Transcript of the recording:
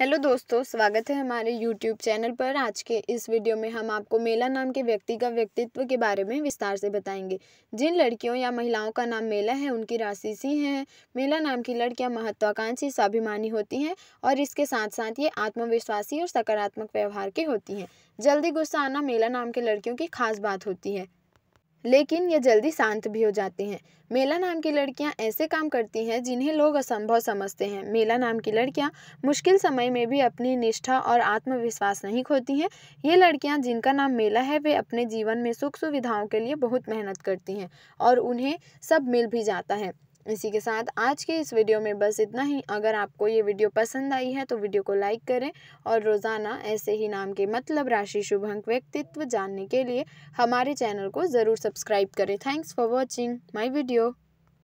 hello दोस्तों स्वागत है हमारे यूट्यूब चैनल पर आज के इस वीडियो में हम आपको मेला नाम के व्यक्ति का व्यक्तित्व के बारे में विस्तार से बताएंगे जिन लड़कियों या महिलाओं का नाम मेला है उनकी राशि सी है मेला नाम की लड़कियां महत्वाकांक्षी स्वाभिमानी होती हैं और इसके साथ साथ ये आत्मविश्वासी और सकारात्मक व्यवहार की होती हैं जल्दी गुस्सा आना मेला नाम के लड़कियों की खास बात होती है लेकिन ये जल्दी शांत भी हो जाती हैं मेला नाम की लड़कियां ऐसे काम करती हैं जिन्हें लोग असंभव समझते हैं मेला नाम की लड़कियां मुश्किल समय में भी अपनी निष्ठा और आत्मविश्वास नहीं खोती हैं ये लड़कियां जिनका नाम मेला है वे अपने जीवन में सुख सुविधाओं के लिए बहुत मेहनत करती हैं और उन्हें सब मिल भी जाता है इसी के साथ आज के इस वीडियो में बस इतना ही अगर आपको ये वीडियो पसंद आई है तो वीडियो को लाइक करें और रोज़ाना ऐसे ही नाम के मतलब राशि शुभ अंक व्यक्तित्व जानने के लिए हमारे चैनल को ज़रूर सब्सक्राइब करें thanks for watching my video